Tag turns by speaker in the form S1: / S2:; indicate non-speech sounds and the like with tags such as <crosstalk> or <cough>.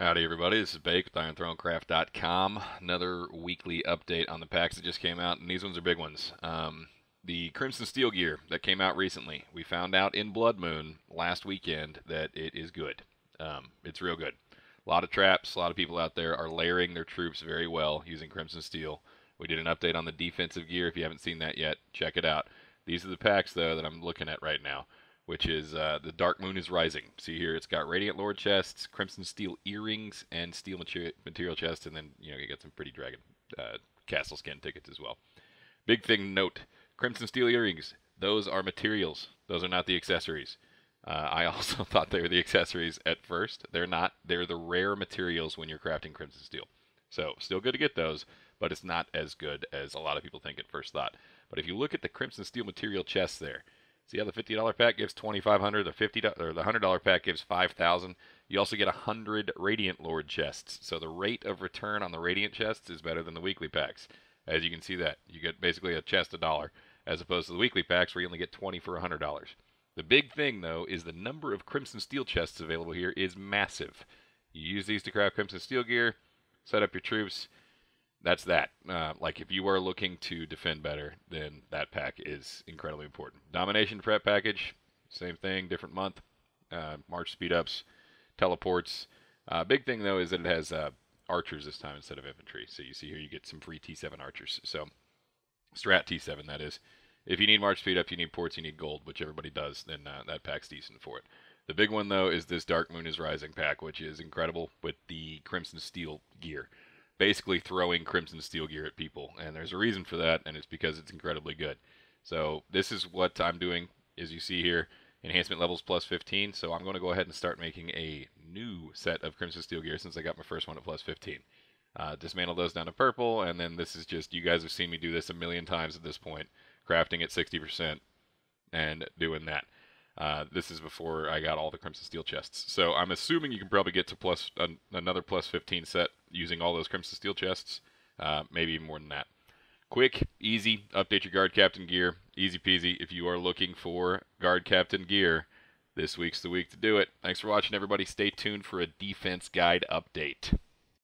S1: Howdy, everybody. This is Bake with IronThroneCraft.com. Another weekly update on the packs that just came out, and these ones are big ones. Um, the Crimson Steel gear that came out recently. We found out in Blood Moon last weekend that it is good. Um, it's real good. A lot of traps, a lot of people out there are layering their troops very well using Crimson Steel. We did an update on the defensive gear. If you haven't seen that yet, check it out. These are the packs, though, that I'm looking at right now which is uh, the Dark Moon is Rising. See here, it's got Radiant Lord chests, Crimson Steel earrings, and Steel Material, material chest, and then you know you get some pretty dragon uh, castle skin tickets as well. Big thing to note: Crimson Steel earrings. Those are materials. Those are not the accessories. Uh, I <laughs> also thought they were the accessories at first. They're not. They're the rare materials when you're crafting Crimson Steel. So still good to get those, but it's not as good as a lot of people think at first thought. But if you look at the Crimson Steel material chest there, See how the fifty dollar pack gives twenty five hundred. The fifty or the hundred dollar pack gives five thousand. You also get hundred Radiant Lord chests. So the rate of return on the Radiant chests is better than the weekly packs. As you can see that you get basically a chest a dollar, as opposed to the weekly packs where you only get twenty for hundred dollars. The big thing though is the number of Crimson Steel chests available here is massive. You use these to craft Crimson Steel gear, set up your troops that's that. Uh, like if you are looking to defend better, then that pack is incredibly important. Domination prep package, same thing, different month. Uh, March speed ups, teleports. Uh, big thing though is that it has uh, archers this time instead of infantry. So you see here you get some free T7 archers. So strat T7 that is. If you need March speed up, you need ports, you need gold, which everybody does. Then uh, that pack's decent for it. The big one though is this Dark Moon is Rising pack, which is incredible with the Crimson Steel gear basically throwing Crimson Steel gear at people, and there's a reason for that, and it's because it's incredibly good. So this is what I'm doing, as you see here, enhancement levels plus 15. So I'm going to go ahead and start making a new set of Crimson Steel gear since I got my first one at plus 15. Uh, dismantle those down to purple, and then this is just, you guys have seen me do this a million times at this point, crafting at 60% and doing that. Uh, this is before I got all the Crimson Steel chests. So I'm assuming you can probably get to plus an, another plus 15 set using all those Crimson Steel chests, uh, maybe even more than that. Quick, easy, update your guard captain gear. Easy peasy. If you are looking for guard captain gear, this week's the week to do it. Thanks for watching, everybody. Stay tuned for a defense guide update.